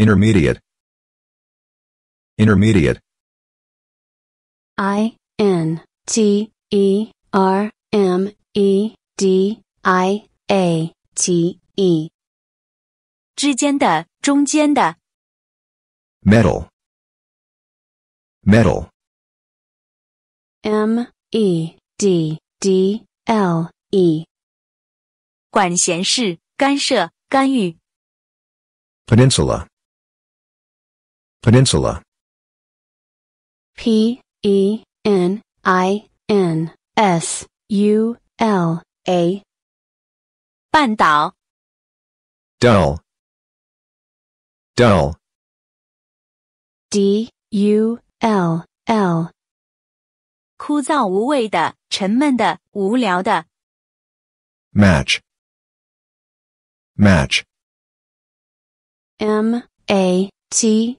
Intermediate. Intermediate. I N T E R M E D I A T E。之间的，中间的。Metal. Metal. Metal. M E D Peninsula. Peninsula. P E N I N S U L A 半岛 dull dull D U Match. match M A T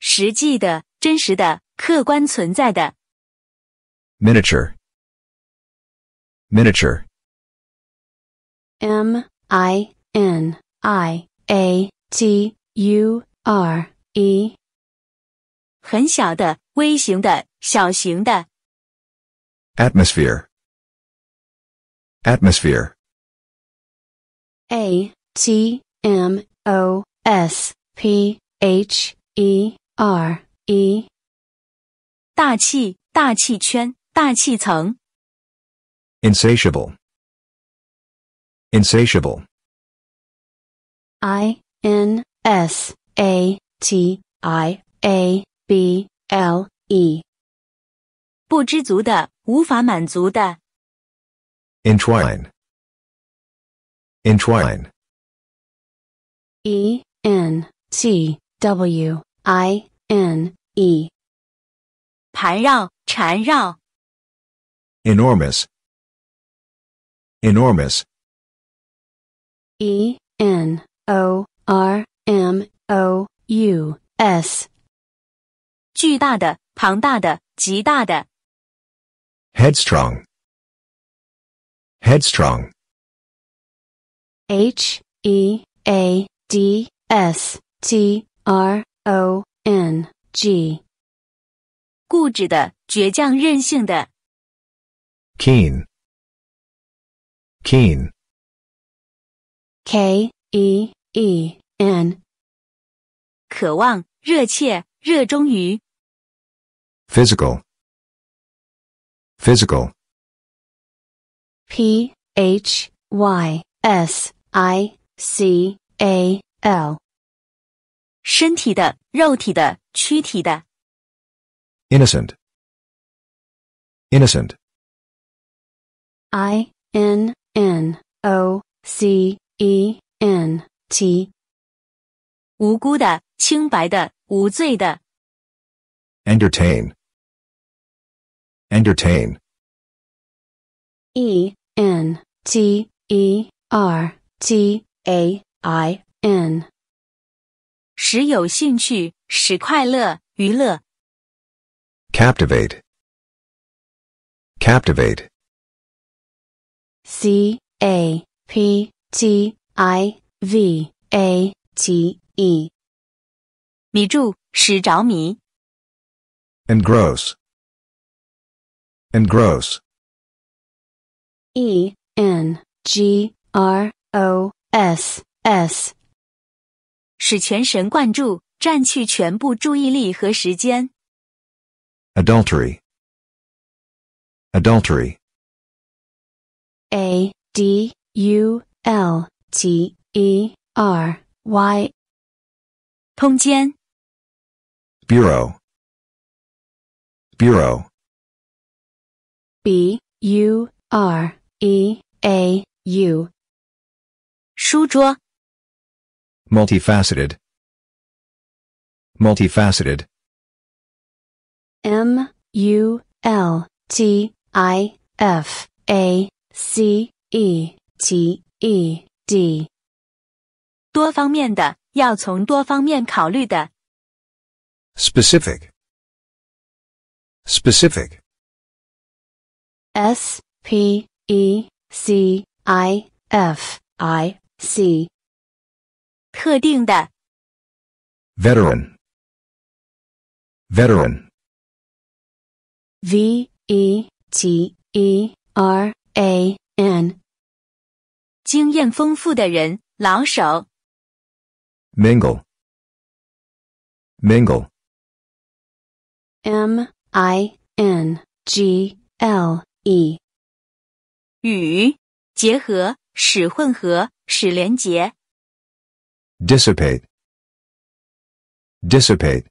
实际的、真实的、客观存在的。Miniature, miniature, M-I-N-I-A-T-U-R-E，很小的、微型的、小型的。Atmosphere, atmosphere, A-T-M-O-S-P-H-E。r e 大气、大气圈、大气层。insatiable, insatiable, i n s a t i a b l e，不知足的、无法满足的。entwine, entwine, e n t w i n e 盘绕、缠绕。enormous, enormous, e n o r m o u s，巨大的、庞大的、极大的。headstrong, headstrong, h e a d s t r o N G，固执的、倔强、任性的。Keen。Keen。K E E N，渴望、热切、热衷于。Physical。Physical。P H Y S I C A L。身体的、肉体的、躯体的。innocent, innocent. I N N O C E N T，无辜的、清白的、无罪的。entertain, entertain. E N T E R T A I N 使有兴趣，使快乐、娱乐。Captivate, captivate. C A P T I V A T E. 迷住，使着迷。Engross, engross. E N G R O S S 使全神贯注，占去全部注意力和时间。Adultery，adultery，a d u l t e r y，通奸。Bureau，bureau，b u r e a u，书桌。multifaceted multifaceted M U L T I F Specific. specific S P E C I F I C 特定的 veteran veteran v e t e r a n 经验丰富的人老手 mingle mingle m i n g l e 与结合使混合使连结 Dissipate. Dissipate.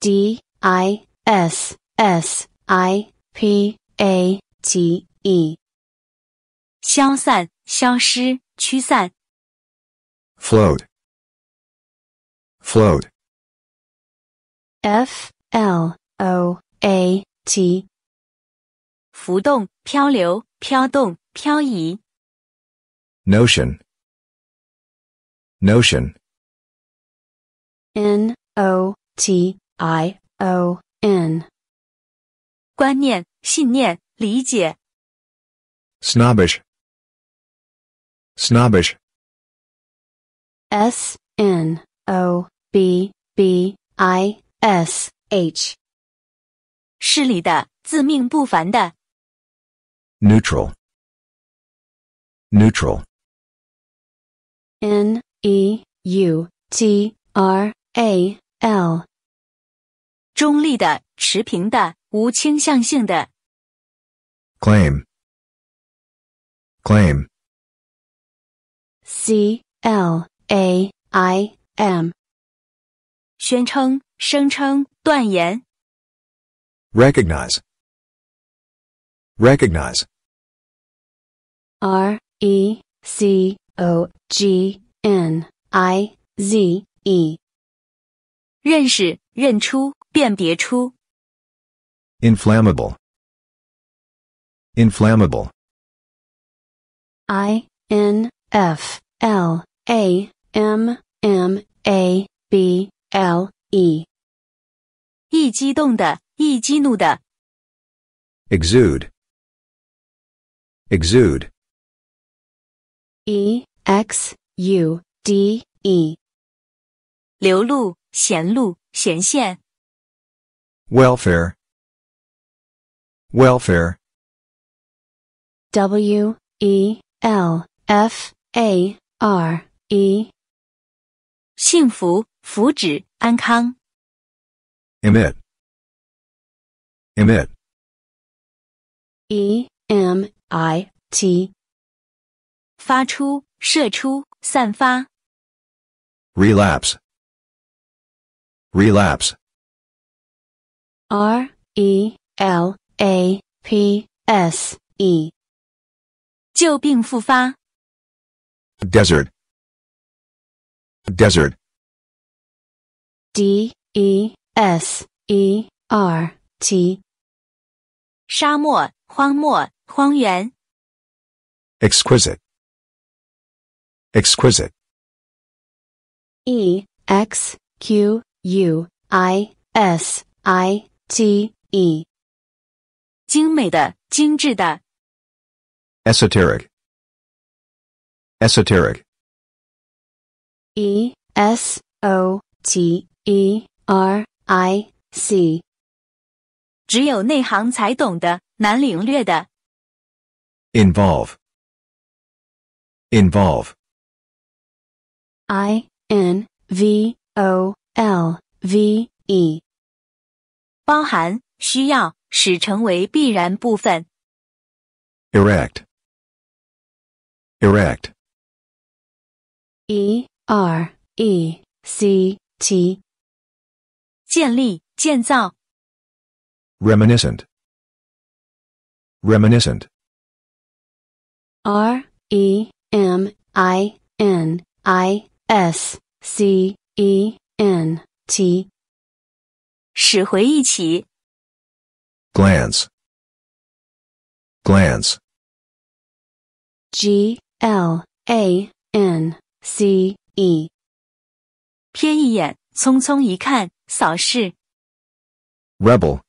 D I S S I P A T E。消散、消失、驱散。Float. Float. Float. F L Notion. Notion. N O T I O N。观念、信念、理解。Snobbish. Snobbish. S N O B B I S H。势利的、自命不凡的。Neutral. Neutral. N E U T R A L，中立的、持平的、无倾向性的。claim claim C L A I M，宣称、声称、断言。recognize recognize R E C O G n i z e，认识、认出、辨别出。inflammable, inflammable, i n f l a m m a b l e，易激动的、易激怒的。exude, exude, e x U D E，流路、显路、显线。Welfare，Welfare，W E L F A R E，幸福、福祉、安康。Emit，Emit，E M I T，发出、射出。散发 relapse relapse r e l a p s e 旧病复发 desert desert d e s e r t 沙漠、荒漠、荒原 exquisite Exquisite. E x q u i s i t e. 精美的，精致的. Esoteric. Esoteric. E s o t e r i c. 只有内行才懂的，难领略的. Involve. Involve. I N V O L V E，包含、需要、使成为必然部分。Erect, erect. Erect. E C T，建立、建造。Reminiscent, reminiscent. R E M I N I. -N -I S C E N T 使回忆起。Glance, glance, G L A N C E，瞥一眼，匆匆一看，扫视。Rebel,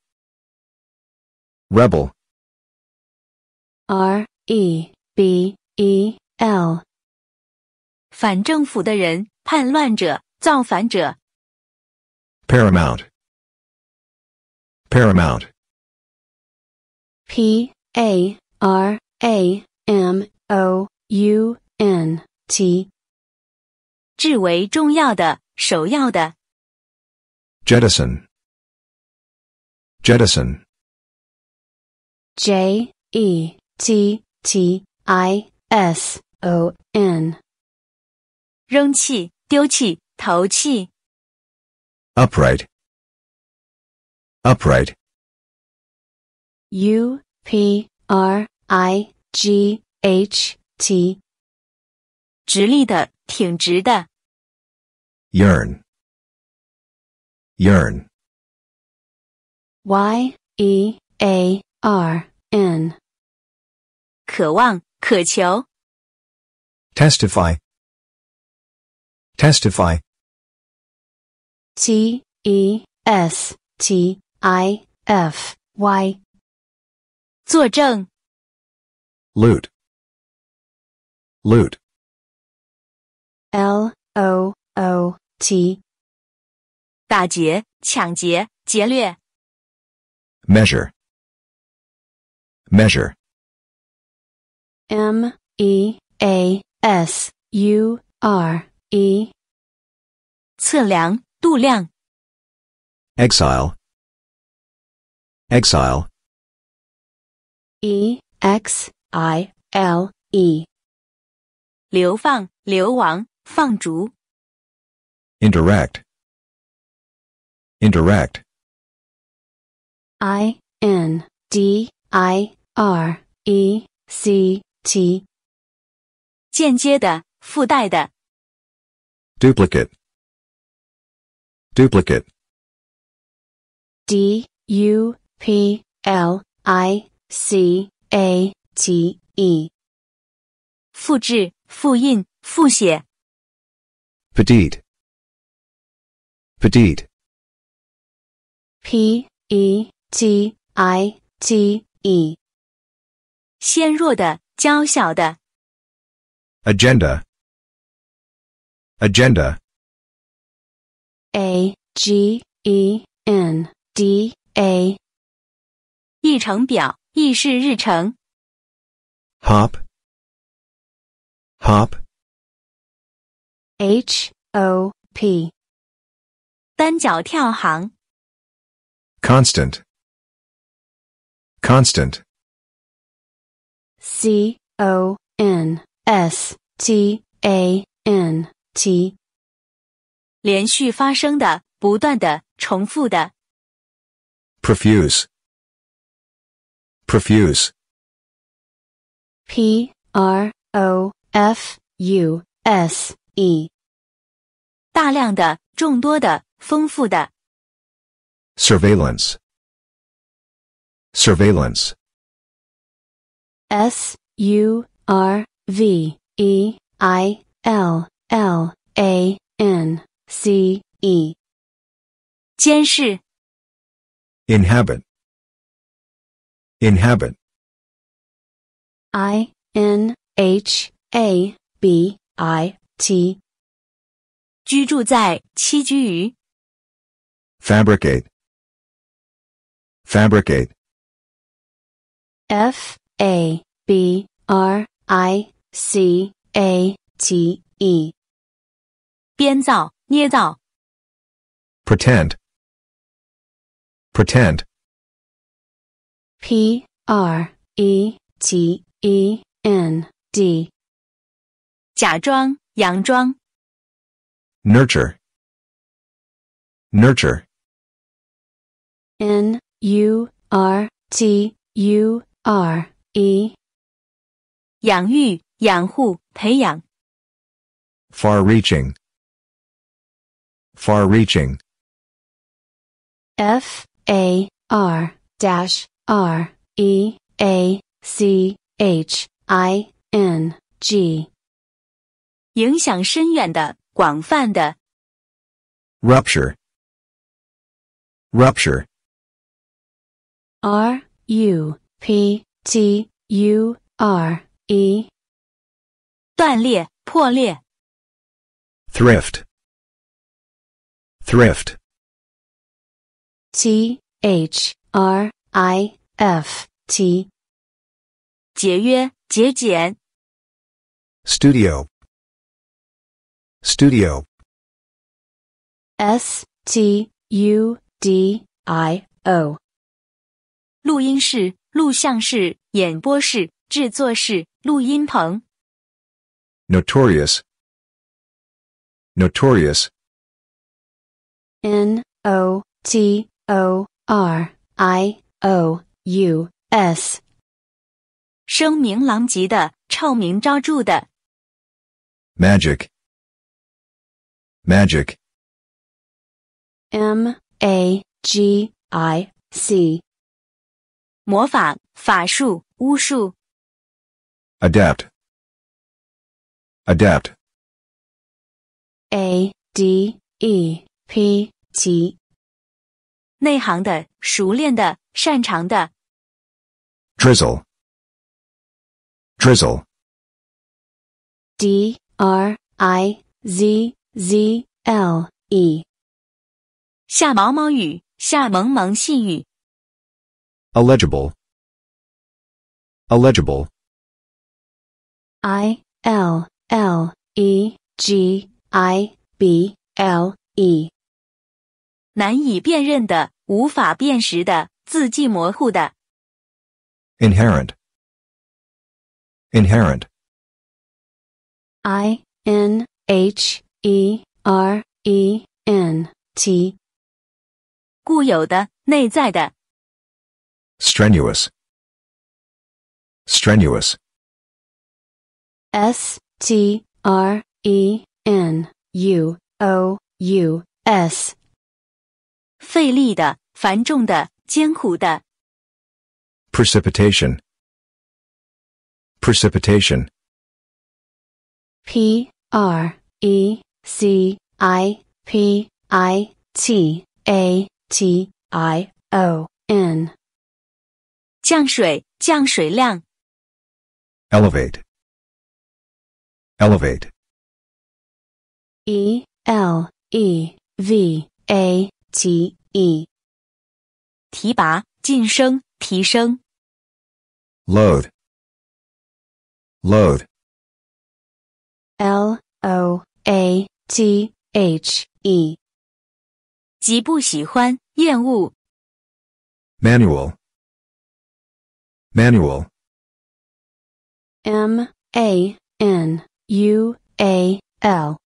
rebel, R E B E L。反政府的人、叛乱者、造反者。Paramount, paramount, p a r a m o u n t，至为重要的、首要的。Jettison, jettison, j e t t i s o n。扔弃、丢弃、投弃。Upright, upright, upright. 直立的，挺直的。Yearn, yearn, yearn. 渴望、渴求。Testify. Testify. T E S T I F Y。作证。Loot. Loot. L O Measure. Measure. M E A S U R 一测量度量。Exile, exile, exile. 流放、流亡、放逐。i n t e r e c t i n t e r e c t i n t e r e c t 间接的、附带的。duplicate duplicate D U P L I C A T E 复制、复印、复写。Petite Petite P E T I T E 纤弱的、娇小的。Agenda Agenda A G E N D A 议程表，议事日程。Hop Hop H O P 单脚跳行。Constant Constant C O N S T A N 及连续发生的、不断的、重复的。Profuse, profuse, p r o f u s e，大量的、众多的、丰富的。Surveillance, surveillance, s u r v e i l。L A N C E，监视。Inhabit. Inhabit. Inhabit. I N H Fabricate. Fabricate. F A B R I C A T E. 编造、捏造。Pretend, pretend, P R E T E N D。假装、佯装。Nurture, nurture, N U R T U R E。养育、养护、培养。Far-reaching。Far-reaching. F A R dash Rupture. R-U-P-T-U-R-E. G。影响深远的、广泛的。Rupture。Rupture。R U P Thrift. Thrift. T H R I F T. 节约、节俭。Studio. Studio. S T U D I O. 录音室、录像室、演播室、制作室、录音棚。Notorious. Notorious. N O T O R I O U S，声名狼藉的，臭名昭著的。Magic, magic. M A G I C，魔法、法术、巫术。Adapt, adapt. A D E P 其内行的、熟练的、擅长的。drizzle drizzle d r i z z l e 下毛毛雨，下蒙蒙细雨。allegable e l l e g a b l e i l l e g i b l e 难以辨认的、无法辨识的、字迹模糊的。Inherent, inherent, I N H E R E N T，固有的、内在的。Strenuous, strenuous, S T R E N U O U S。费力的、繁重的、艰苦的。precipitation, precipitation, p r e c i p i t a t i o n. 降水、降水量。elevate, elevate, e l e v a 提一提拔、晋升、提升。Load。Load。L O A T H E。极不喜欢、厌恶。Manual。Manual。M A N U A L。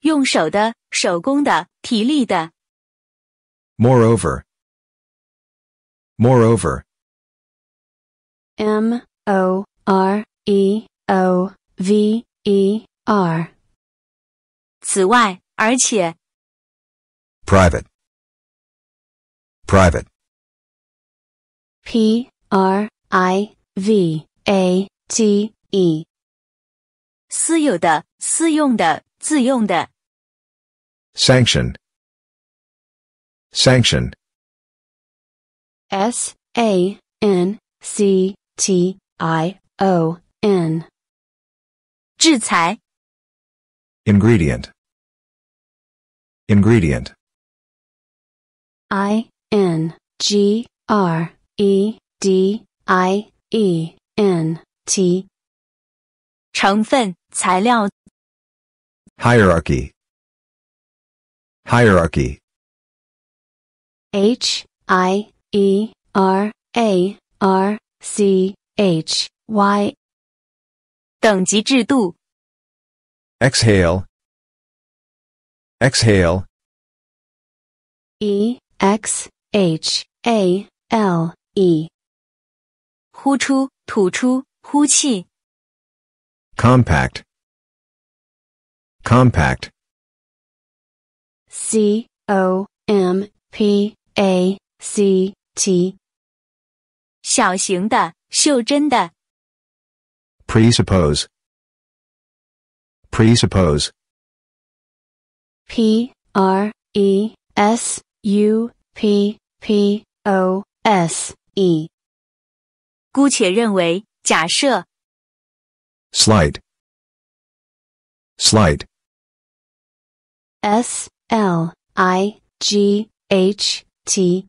用手的、手工的、体力的。Moreover. Moreover. m o r e O V E R。此外，而且。Private. Private. P R I Sanction. Sanction. S A N C T I O N. 制裁. Ingredient. Ingredient. I N G R E D I E N T. 成分材料. Hierarchy. Hierarchy. H I E R A R C H Y 等级制度 Exhale Exhale E X H A L E 呼出吐出呼气 Compact Compact C O M P a c t，小型的、袖珍的。presuppose，presuppose，p r e s u p p o s e，姑且认为、假设。slight，slight，s l i g h 七，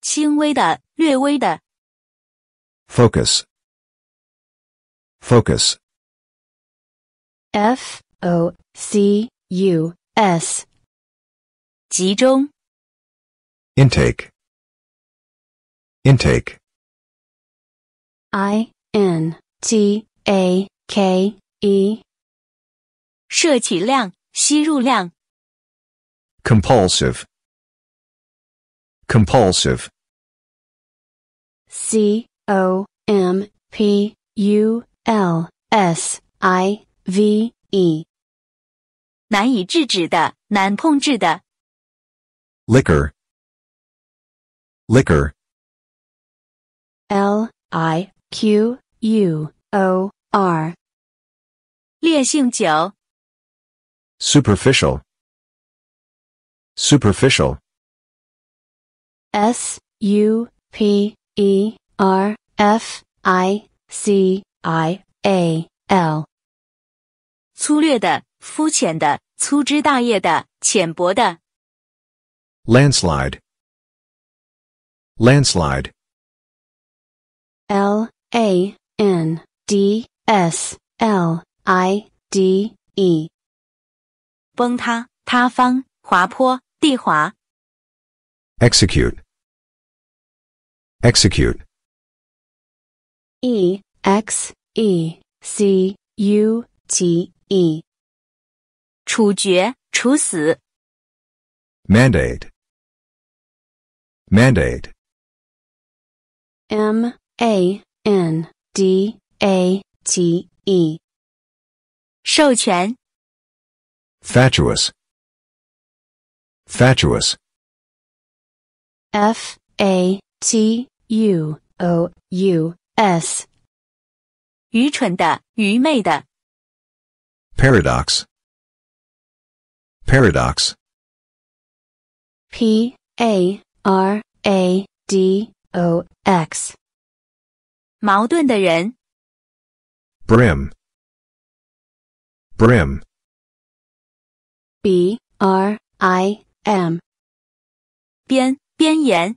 轻微的，略微的。Focus, focus, F O C U S，集中。Intake, intake, I N T A K E，摄取量，吸入量。Compulsive. Compulsive. C O M P U L S I V E。难以制止的，难控制的。Liquor, liquor. L I Q U O R。烈性酒。Superficial, superficial. S U P E R Landslide, landslide. L A N D S L I D E。崩塌、塌方、滑坡、地滑。execute, Execute. E, X, E, C, U, T, E. 处决，处死。Mandate. Mandate. M, A, N, D, A, T, E. 授权。Fatuous. Fatuous. F, A, T, U O U S，愚蠢的，愚昧的。Paradox，Paradox，P A R A D O X，矛盾的人。Brim，Brim，B R I M，边，边沿。